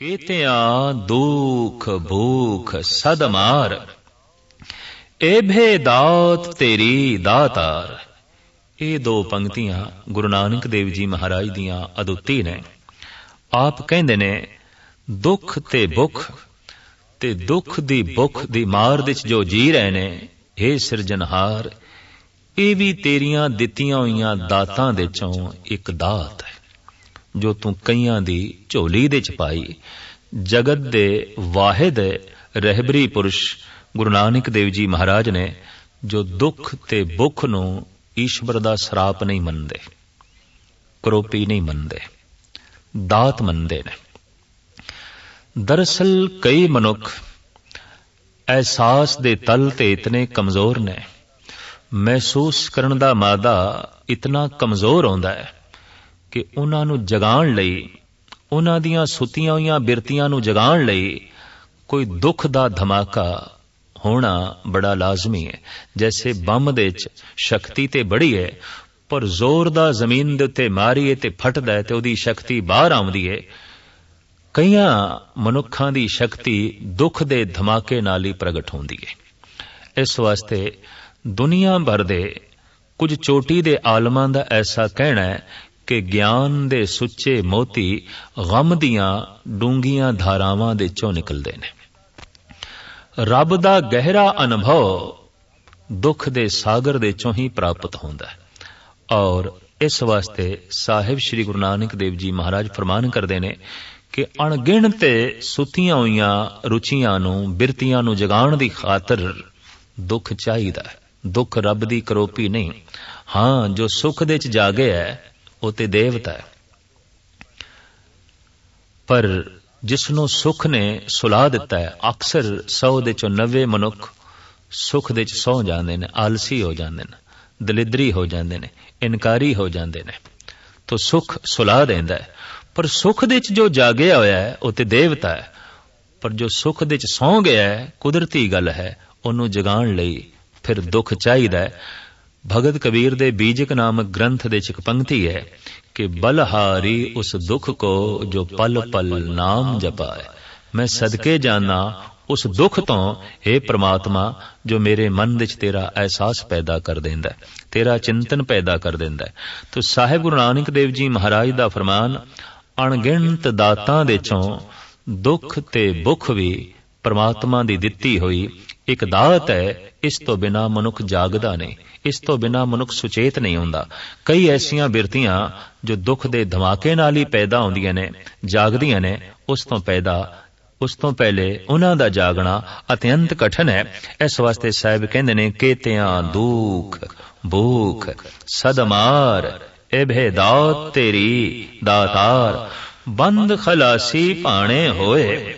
ਕੇਤਿਆਂ ਦੁਖ ਭੂਖ ਸਦਮਾਰ ਏ ਏਭੇ ਦਾਤ ਤੇਰੀ ਦਾਤਾਰ ਇਹ ਦੋ ਪੰਕਤੀਆਂ ਗੁਰੂ ਨਾਨਕ ਦੇਵ ਜੀ ਮਹਾਰਾਜ ਦੀਆਂ ਅਦੁੱਤੀ ਨੇ ਆਪ ਕਹਿੰਦੇ ਨੇ ਦੁੱਖ ਤੇ ਭੁੱਖ ਤੇ ਦੁੱਖ ਦੀ ਭੁੱਖ ਦੀ ਮਾਰ ਵਿੱਚ ਜੋ ਜੀ ਰਹੇ ਨੇ हे ਸਿਰਜਨਹਾਰ ਇਹ ਵੀ ਤੇਰੀਆਂ ਦਿੱਤੀਆਂ ਹੋਈਆਂ ਦਾਤਾਂ ਦੇ ਚੋਂ ਇੱਕ ਦਾਤ ਜੋ ਤੂੰ ਕਈਆਂ ਦੀ ਝੋਲੀ ਦੇ ਚ ਪਾਈ ਜਗਤ ਦੇ ਵਾਹਿਦ ਰਹਿਬਰੀ ਪੁਰਸ਼ ਗੁਰੂ ਨਾਨਕ ਦੇਵ ਜੀ ਮਹਾਰਾਜ ਨੇ ਜੋ ਦੁੱਖ ਤੇ ਭੁੱਖ ਨੂੰ ਈਸ਼ਵਰ ਦਾ ਸਰਾਪ ਨਹੀਂ ਮੰਨਦੇ ਕਰੋਪੀ ਨਹੀਂ ਮੰਨਦੇ ਦਾਤ ਮੰਨਦੇ ਨੇ ਦਰਸਲ ਕਈ ਮਨੁੱਖ ਅਹਿਸਾਸ ਦੇ ਤਲ ਤੇ ਇਤਨੇ ਕਮਜ਼ੋਰ ਨੇ ਮਹਿਸੂਸ ਕਰਨ ਦਾ ਮਾਦਾ ਇਤਨਾ ਕਮਜ਼ੋਰ ਹੁੰਦਾ ਹੈ ਕਿ ਉਹਨਾਂ ਨੂੰ ਜਗਾਉਣ ਲਈ ਉਹਨਾਂ ਦੀਆਂ ਸੁੱਤੀਆਂ ਹੋਈਆਂ ਬਿਰਤੀਆਂ ਨੂੰ ਜਗਾਉਣ ਲਈ ਕੋਈ ਦੁੱਖ ਦਾ ਧਮਾਕਾ ਹੋਣਾ ਬੜਾ ਲਾਜ਼ਮੀ ਹੈ ਜੈਸੇ ਬੰਮ ਦੇ ਵਿੱਚ ਸ਼ਕਤੀ ਤੇ ਬੜੀ ਹੈ ਪਰ ਜ਼ੋਰ ਦਾ ਜ਼ਮੀਨ ਦੇ ਉੱਤੇ ਮਾਰੀਏ ਤੇ ਫਟਦਾ ਹੈ ਤੇ ਉਹਦੀ ਸ਼ਕਤੀ ਬਾਹਰ ਆਉਂਦੀ ਹੈ ਕਈਆਂ ਮਨੁੱਖਾਂ ਦੀ ਸ਼ਕਤੀ ਦੁੱਖ ਦੇ ਧਮਾਕੇ ਨਾਲ ਹੀ ਪ੍ਰਗਟ ਹੁੰਦੀ ਹੈ ਇਸ ਵਾਸਤੇ ਦੁਨੀਆ ਭਰ ਦੇ ਕੁਝ ਚੋਟੀ ਦੇ ਆਲਮਾਂ ਦਾ ਐਸਾ ਕਹਿਣਾ ਹੈ ਕਿ ਗਿਆਨ ਦੇ ਸੁੱਚੇ ਮੋਤੀ ਗਮ ਦੀਆਂ ਡੂੰਗੀਆਂ ਧਾਰਾਵਾਂ ਦੇ ਚੋਂ ਨਿਕਲਦੇ ਨੇ ਰੱਬ ਦਾ ਗਹਿਰਾ ਅਨੁਭਵ ਦੁੱਖ ਦੇ ਸਾਗਰ ਦੇ ਚੋਂ ਹੀ ਪ੍ਰਾਪਤ ਹੁੰਦਾ ਹੈ ਔਰ ਇਸ ਵਾਸਤੇ ਸਾਹਿਬ ਸ੍ਰੀ ਗੁਰੂ ਨਾਨਕ ਦੇਵ ਜੀ ਮਹਾਰਾਜ ਫਰਮਾਨ ਕਰਦੇ ਨੇ ਕਿ ਅਣਗਿਣਤ ਤੇ ਸੁੱਤੀਆਂ ਹੋਈਆਂ ਰੁਚੀਆਂ ਨੂੰ ਬਿਰਤੀਆਂ ਨੂੰ ਜਗਾਉਣ ਦੀ ਖਾਤਰ ਦੁੱਖ ਚਾਹੀਦਾ ਹੈ ਦੁੱਖ ਰੱਬ ਦੀ ਕਰੋਪੀ ਨਹੀਂ ਹਾਂ ਜੋ ਸੁੱਖ ਦੇ ਚ ਜਾਗੇ ਹੈ ਉਹ ਤੇ ਦੇਵਤਾ ਹੈ ਪਰ ਜਿਸ ਨੂੰ ਸੁਖ ਨੇ ਸੁਲਾ ਦਿੱਤਾ ਹੈ ਅਕਸਰ 100 ਦੇ ਚੋਂ 90 ਮਨੁੱਖ ਸੁਖ ਦੇ ਚ ਸੌ ਜਾਂਦੇ ਨੇ ਆਲਸੀ ਹੋ ਜਾਂਦੇ ਨੇ ਦਲਿਦਰੀ ਹੋ ਜਾਂਦੇ ਨੇ ਇਨਕਾਰੀ ਹੋ ਜਾਂਦੇ ਨੇ ਤੋ ਸੁਖ ਸੁਲਾ ਦਿੰਦਾ ਹੈ ਪਰ ਸੁਖ ਦੇ ਚ ਜੋ ਜਾਗਿਆ ਹੋਇਆ ਹੈ ਉਹ ਤੇ ਦੇਵਤਾ ਹੈ ਪਰ ਜੋ ਸੁਖ ਦੇ ਚ ਸੌ ਗਿਆ ਹੈ ਕੁਦਰਤੀ ਗੱਲ ਹੈ ਉਹਨੂੰ ਜਗਾਉਣ ਲਈ ਫਿਰ ਦੁੱਖ ਚਾਹੀਦਾ ਹੈ ਭਗਤ ਕਬੀਰ ਦੇ ਬੀਜਕ ਨਾਮ ਗ੍ਰੰਥ ਦੇ ਚਿਕ ਪੰਕਤੀ ਹੈ ਕਿ ਬਲਹਾਰੀ ਉਸ ਦੁੱਖ ਕੋ ਜੋ ਪਲ ਪਲ ਨਾਮ ਜਪਾਏ ਮੈਂ ਸਦਕੇ ਜਾਣਾ ਉਸ ਦੁੱਖ ਤੋਂ हे ਪ੍ਰਮਾਤਮਾ ਜੋ ਮੇਰੇ ਮਨ ਵਿੱਚ ਤੇਰਾ ਅਹਿਸਾਸ ਪੈਦਾ ਕਰ ਦਿੰਦਾ ਤੇਰਾ ਚਿੰਤਨ ਪੈਦਾ ਕਰ ਦਿੰਦਾ ਤੋ ਸਾਹਿਬ ਗੁਰੂ ਨਾਨਕ ਦੇਵ ਜੀ ਮਹਾਰਾਜ ਦਾ ਫਰਮਾਨ ਅਣਗਿਣਤ ਦਾਤਾਂ ਦੇ ਚੋਂ ਦੁੱਖ ਤੇ ਭੁੱਖ ਵੀ ਪ੍ਰਮਾਤਮਾ ਦੀ ਦਿੱਤੀ ਹੋਈ ਇੱਕ ਦਾਤ ਹੈ ਇਸ ਤੋਂ ਬਿਨਾ ਮਨੁੱਖ ਜਾਗਦਾ ਨਹੀਂ ਇਸ ਤੋਂ ਬਿਨਾ ਮਨੁੱਖ ਸੁਚੇਤ ਨਹੀਂ ਹੁੰਦਾ ਕਈ ਐਸੀਆਂ ਬਿਰਤੀਆਂ ਜੋ ਦੁੱਖ ਦੇ ਧਮਾਕੇ ਨਾਲ ਹੀ ਪੈਦਾ ਹੁੰਦੀਆਂ ਨੇ ਜਾਗਦੀਆਂ ਨੇ ਉਸ ਤੋਂ ਪੈਦਾ ਉਸ ਤੋਂ ਪਹਿਲੇ ਉਹਨਾਂ ਦਾ ਜਾਗਣਾ ਅਤਿਅੰਤ ਕਠਨ ਹੈ ਇਸ ਵਾਸਤੇ ਸਾਹਿਬ ਕਹਿੰਦੇ ਨੇ ਕੇਤਿਆਂ ਦੁੱਖ ਭੂਖ ਸਦਮਾਰ ਇਬਹਿ ਦਾਤ ਤੇਰੀ ਦਾਤਾਰ ਬੰਦ ਖਲਾਸੀ ਪਾਣੇ ਹੋਏ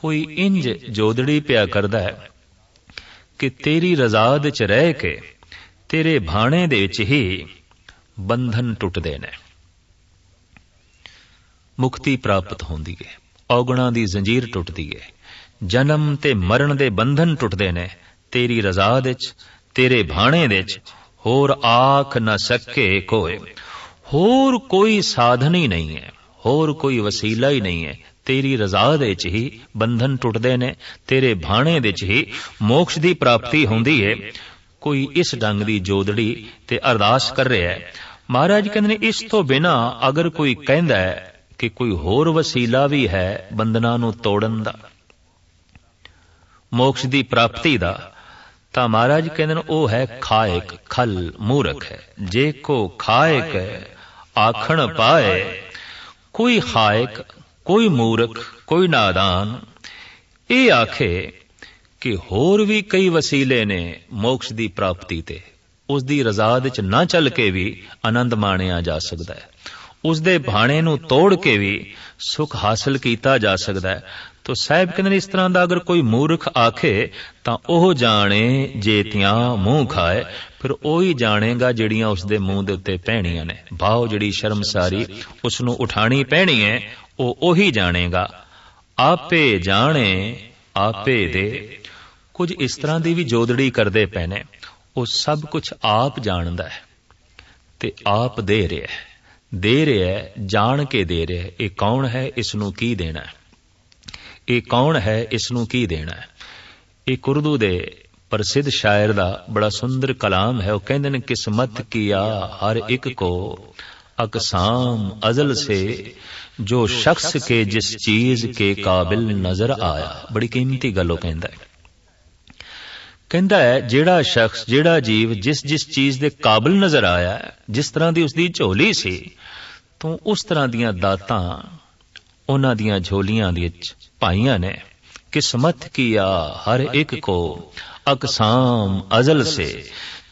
ਕੋਈ ਇੰਜ ਜੋਦੜੀ ਪਿਆ ਕਰਦਾ ਹੈ ਕਿ ਤੇਰੀ ਰਜ਼ਾ ਦੇ ਚ ਰਹਿ ਕੇ ਤੇਰੇ ਭਾਣੇ ਦੇ ਵਿੱਚ ਹੀ ਬੰਧਨ ਟੁੱਟਦੇ ਨੇ ਮੁਕਤੀ ਪ੍ਰਾਪਤ ਹੁੰਦੀ ਹੈ ਔਗਣਾ ਦੀ ਜ਼ੰਜੀਰ ਟੁੱਟਦੀ ਹੈ ਜਨਮ ਤੇ ਮਰਨ ਦੇ ਬੰਧਨ ਟੁੱਟਦੇ ਨੇ ਤੇਰੀ ਰਜ਼ਾ ਦੇ ਚ ਤੇਰੇ ਭਾਣੇ ਦੇ ਚ ਹੋਰ ਆਖ ਨਾ ਸਕੇ ਕੋਏ ਹੋਰ ਕੋਈ ਸਾਧਨ ਹੀ ਨਹੀਂ ਹੈ ਹੋਰ ਕੋਈ ਵਸੀਲਾ ਹੀ ਨਹੀਂ ਹੈ ਤੇਰੀ ਰਜ਼ਾ ਦੇ ਚ ਹੀ ਬੰਧਨ ਟੁੱਟਦੇ ਨੇ ਤੇਰੇ ਭਾਣੇ ਦੇ ਚ ਹੀ ਮੋਕਸ਼ ਦੀ ਪ੍ਰਾਪਤੀ ਹੁੰਦੀ ਏ ਕੋਈ ਇਸ ਡੰਗ ਦੀ ਜੋਦੜੀ ਤੇ ਅਰਦਾਸ ਕਰ ਰਿਹਾ ਹੈ ਮਹਾਰਾਜ ਕਹਿੰਦੇ ਨੇ ਇਸ ਤੋਂ ਬਿਨਾ ਅਗਰ ਕੋਈ ਕਹਿੰਦਾ ਹੈ ਕਿ ਕੋਈ ਹੋਰ ਵਸੀਲਾ ਵੀ ਹੈ ਬੰਦਨਾ ਨੂੰ ਤੋੜਨ ਦਾ ਮੋਕਸ਼ ਦੀ ਪ੍ਰਾਪਤੀ ਦਾ ਤਾਂ ਮਹਾਰਾਜ ਕਹਿੰਦੇ ਨੇ ਉਹ ਹੈ ਖਾਇਕ ਖਲ ਮੂਰਖ ਹੈ ਜੇ ਕੋ ਖਾਇਕ ਆਖਣ ਪਾਏ ਕੋਈ ਖਾਇਕ ਕੋਈ ਮੂਰਖ ਕੋਈ ਨਾਦਾਨ ਇਹ ਆਖੇ ਕਿ ਹੋਰ ਵੀ ਕਈ ਵਸੀਲੇ ਨੇ ਮੋਕਸ਼ ਦੀ ਪ੍ਰਾਪਤੀ ਤੇ ਉਸ ਦੀ ਰਜ਼ਾ ਵਿੱਚ ਨਾ ਚੱਲ ਕੇ ਵੀ ਆਨੰਦ ਮਾਣਿਆ ਜਾ ਸਕਦਾ ਹੈ ਉਸ ਦੇ ਭਾਣੇ ਨੂੰ ਤੋੜ ਕੇ ਵੀ ਸੁਖ ਹਾਸਲ ਕੀਤਾ ਜਾ ਸਕਦਾ ਹੈ ਤੋ ਸਾਹਿਬ ਕਹਿੰਦੇ ਇਸ ਤਰ੍ਹਾਂ ਦਾ ਅਗਰ ਕੋਈ ਮੂਰਖ ਆਖੇ ਤਾਂ ਉਹ ਜਾਣੇ ਜੇ ਤਿਆਂ ਮੂੰਹ ਖਾਏ ਫਿਰ ਉਹ ਹੀ ਜਾਣੇਗਾ ਜਿਹੜੀਆਂ ਉਸ ਦੇ ਮੂੰਹ ਦੇ ਉੱਤੇ ਪਹਿਣੀਆਂ ਨੇ ਬਾਹ ਜਿਹੜੀ ਸ਼ਰਮਸਾਰੀ ਉਸ ਨੂੰ ਉਠਾਣੀ ਪਹਿਣੀ ਹੈ ਉਹ ਉਹੀ ਜਾਣੇਗਾ ਆਪੇ ਜਾਣੇ ਆਪੇ ਦੇ ਕੁਝ ਇਸ ਤਰ੍ਹਾਂ ਦੀ ਵੀ ਜੋਦੜੀ ਕਰਦੇ ਪੈਨੇ ਨੇ ਉਹ ਸਭ ਕੁਝ ਆਪ ਜਾਣਦਾ ਹੈ ਤੇ ਆਪ ਦੇ ਰਿਹਾ ਹੈ ਦੇ ਰਿਹਾ ਹੈ ਜਾਣ ਕੇ ਦੇ ਰਿਹਾ ਹੈ ਇਹ ਕੌਣ ਹੈ ਇਸ ਨੂੰ ਕੀ ਦੇਣਾ ਹੈ ਇਹ ਕੌਣ ਹੈ ਇਸ ਨੂੰ ਕੀ ਦੇਣਾ ਹੈ ਇਹ ਕੁਰਦੂ ਦੇ ਪ੍ਰਸਿੱਧ ਸ਼ਾਇਰ ਦਾ ਬੜਾ ਸੁੰਦਰ ਕਲਾਮ ਹੈ ਉਹ ਕਹਿੰਦੇ ਨੇ ਕਿਸਮਤ ਕੀਆ ਹਰ ਇੱਕ ਕੋ अकसाम अजल से जो शख्स के जिस चीज के काबिल नजर आया बड़ी कीमती गलो कहता है कहता है जेड़ा शख्स जेड़ा जीव जिस जिस चीज के काबिल नजर आया जिस तरह की उसकी झोली से तो उस तरह दात झोलिया पाइया ने किस्मत किया हर एक को अकसाम अजल से।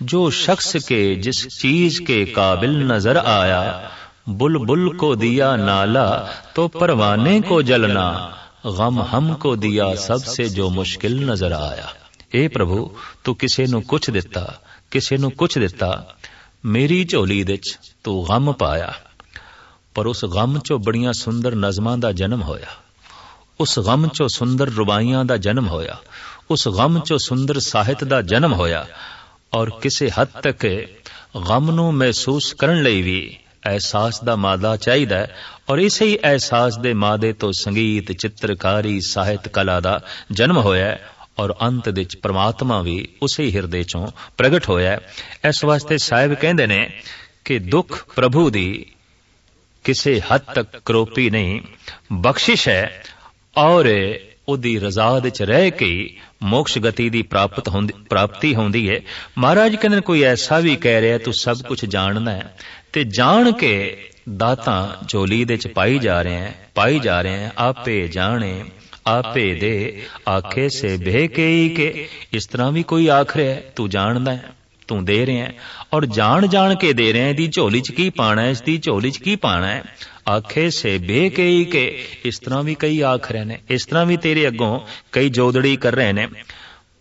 जो शख्स के जिस चीज के काबिल नजर आया बुलबुल बुल को दिया नाला तो परवाने को जलना गम हम को दिया सबसे जो मुश्किल नजर आया ਏ ਪ੍ਰਭੂ ਤੂੰ ਕਿਸੇ ਨੂੰ ਕੁਝ ਦਿੱਤਾ ਕਿਸੇ ਨੂੰ ਕੁਝ ਦਿੱਤਾ ਮੇਰੀ ਝੋਲੀ ਦੇ ਚ ਤੂੰ ਗਮ ਪਾਇਆ ਪਰ ਉਸ ਗਮ ਚੋਂ ਬੜੀਆਂ ਸੁੰਦਰ ਨਜ਼ਮਾਂ ਦਾ ਜਨਮ ਹੋਇਆ ਉਸ ਗਮ ਚੋਂ ਸੁੰਦਰ ਰੁਬਾਈਆਂ ਦਾ ਜਨਮ ਹੋਇਆ ਉਸ ਗਮ ਚੋਂ ਸੁੰਦਰ ਸਾਹਿਤ ਦਾ ਜਨਮ ਹੋਇਆ ਔਰ ਕਿਸੇ ਹੱਦ ਤੱਕ ਗਮ ਨੂੰ ਮਹਿਸੂਸ ਕਰਨ ਲਈ ਵੀ ਅਹਿਸਾਸ ਦਾ ਮਾਦਾ ਚਾਹੀਦਾ ਹੈ ਔਰ ਇਸੇ ਹੀ ਅਹਿਸਾਸ ਦੇ ਮਾਦੇ ਤੋਂ ਸੰਗੀਤ ਚਿੱਤਰਕਾਰੀ ਸਾਹਿਤ ਕਲਾ ਦਾ ਜਨਮ ਹੋਇਆ ਔਰ ਅੰਤ ਵਿੱਚ ਪ੍ਰਮਾਤਮਾ ਵੀ ਉਸੇ ਹੀ ਹਿਰਦੇ ਚੋਂ ਪ੍ਰਗਟ ਹੋਇਆ ਹੈ ਇਸ ਵਾਸਤੇ ਸਾਹਿਬ ਕਹਿੰਦੇ ਨੇ ਕਿ ਦੁੱਖ ਪ੍ਰਭੂ ਦੀ ਕਿਸੇ ਹੱਦ ਤੱਕ ਕਰੋਪੀ ਨਹੀਂ ਬਖਸ਼ਿਸ਼ ਹੈ ਔਰ ਉਹਦੀ ਰਜ਼ਾ ਵਿੱਚ ਰਹਿ ਕੇ ਮੋਕਸ਼ ਗਤੀ ਦੀ ਪ੍ਰਾਪਤ ਹੁੰਦੀ ਪ੍ਰਾਪਤੀ ਹੁੰਦੀ ਹੈ ਮਹਾਰਾਜ ਕਹਿੰਦੇ ਕੋਈ ਐਸਾ ਵੀ ਕਹਿ ਰਿਹਾ ਤੂੰ ਸਭ ਕੁਝ ਜਾਣਦਾ ਹੈ ਤੇ ਜਾਣ ਕੇ ਦਾਤਾ ਝੋਲੀ ਦੇ ਚ ਪਾਈ ਜਾ ਰਹੇ ਆ ਪਾਈ ਜਾ ਰਹੇ ਆ ਆਪੇ ਜਾਣੇ ਆਪੇ ਦੇ ਆਖੇ ਸੇ ਬਹਿ ਹੀ ਕੇ ਇਸ ਤਰ੍ਹਾਂ ਵੀ ਕੋਈ ਆਖ ਰਿਹਾ ਤੂੰ ਜਾਣਦਾ ਹੈ ਤੂੰ ਦੇ ਰਿਹਾ ਹੈ ਔਰ ਜਾਣ ਜਾਣ ਕੇ ਦੇ ਰਿਹਾ ਹੈ ਦੀ ਝੋਲੀ 'ਚ ਕੀ ਪਾਣਾ ਹੈ ਇਸ ਦੀ ਝੋਲੀ 'ਚ ਕੀ ਪਾਣਾ ਹੈ ਆਖੇ ਸੇ ਬੇਕਈ ਕੇ ਇਸ ਤਰ੍ਹਾਂ ਵੀ ਕਈ ਆਖ ਰਹੇ ਨੇ ਇਸ ਤਰ੍ਹਾਂ ਵੀ ਤੇਰੇ ਅੱਗੋਂ ਕਈ ਜੋਦੜੀ ਕਰ ਰਹੇ ਨੇ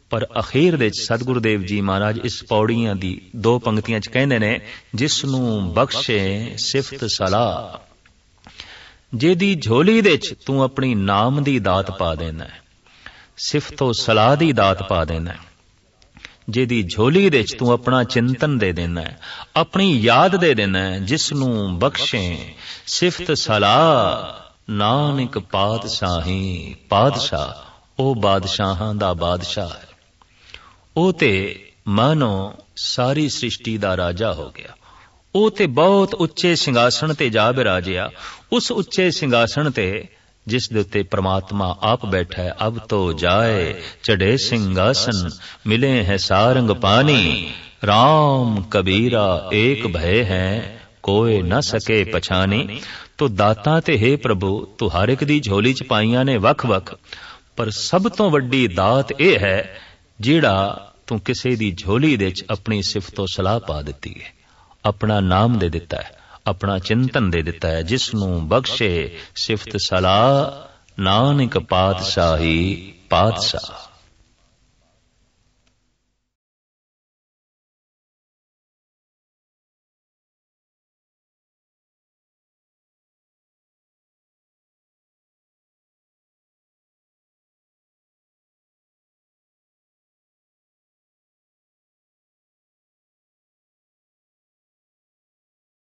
ਪਰ ਅਖੀਰ ਦੇ ਸਤਿਗੁਰੂ ਦੇਵ ਜੀ ਮਹਾਰਾਜ ਇਸ ਪੌੜੀਆਂ ਦੀ ਦੋ ਪੰਕਤੀਆਂ 'ਚ ਕਹਿੰਦੇ ਨੇ ਜਿਸ ਨੂੰ ਬਖਸ਼ੇ ਸਿਫਤ ਸਲਾ ਜਿਹਦੀ ਝੋਲੀ ਦੇ 'ਚ ਤੂੰ ਆਪਣੀ ਨਾਮ ਦੀ ਦਾਤ ਪਾ ਦੇਣਾ ਸਿਫਤੋ ਸਲਾਹ ਦੀ ਦਾਤ ਪਾ ਦੇਣਾ ਜਿਹਦੀ ਝੋਲੀ ਵਿੱਚ ਤੂੰ ਆਪਣਾ ਚਿੰਤਨ ਦੇ ਦੇਣਾ ਆਪਣੀ ਯਾਦ ਦੇ ਦੇਣਾ ਜਿਸ ਨੂੰ ਬਖਸ਼ੇ ਸਿਫਤ ਸਲਾ ਨਾਨਕ ਪਾਤਸ਼ਾਹੀ ਪਾਤਸ਼ਾਹ ਉਹ ਬਾਦਸ਼ਾਹਾਂ ਦਾ ਬਾਦਸ਼ਾਹ ਹੈ ਉਹ ਤੇ ਮਾਨੋ ਸਾਰੀ ਸ੍ਰਿਸ਼ਟੀ ਦਾ ਰਾਜਾ ਹੋ ਗਿਆ ਉਹ ਤੇ ਬਹੁਤ ਉੱਚੇ ਸਿੰਘਾਸਣ ਤੇ ਜਾ ਬਿਰਾਜਿਆ ਉਸ ਉੱਚੇ ਸਿੰਘਾਸਣ ਤੇ ਜਿਸ ਦੇ ਉੱਤੇ ਪ੍ਰਮਾਤਮਾ ਆਪ ਬੈਠਾ ਹੈ ਅਬ ਤੋ ਜਾਏ ਚੜੇ ਸਿੰਘਾਸਨ ਮਿਲੇ ਹੈ ਸਾਰੰਗ ਪਾਣੀ RAM ਕਬੀਰਾ ਏਕ ਭਏ ਹੈ ਕੋਈ ਨਾ ਸਕੇ ਪਛਾਨੀ ਤੋ ਦਾਤਾ ਤੇ ਹੈ ਪ੍ਰਭੂ ਤੂੰ ਹਰ ਇੱਕ ਦੀ ਝੋਲੀ ਚ ਪਾਈਆਂ ਨੇ ਵਖ ਵਖ ਪਰ ਸਭ ਤੋਂ ਵੱਡੀ ਦਾਤ ਇਹ ਹੈ ਜਿਹੜਾ ਤੂੰ ਕਿਸੇ ਦੀ ਝੋਲੀ ਦੇ ਵਿੱਚ ਆਪਣੀ ਸਿਫਤੋ ਸਲਾਹ ਪਾ ਦਿੱਤੀ ਹੈ ਆਪਣਾ ਨਾਮ ਦੇ ਦਿੱਤਾ ਹੈ ਆਪਣਾ ਚਿੰਤਨ ਦੇ ਦਿੱਤਾ ਹੈ ਜਿਸ ਨੂੰ ਬਖਸ਼ੇ ਸਿਫਤ ਸਲਾ ਨਾਨਕ ਪਾਤਸ਼ਾਹੀ ਪਾਤਸ਼ਾਹ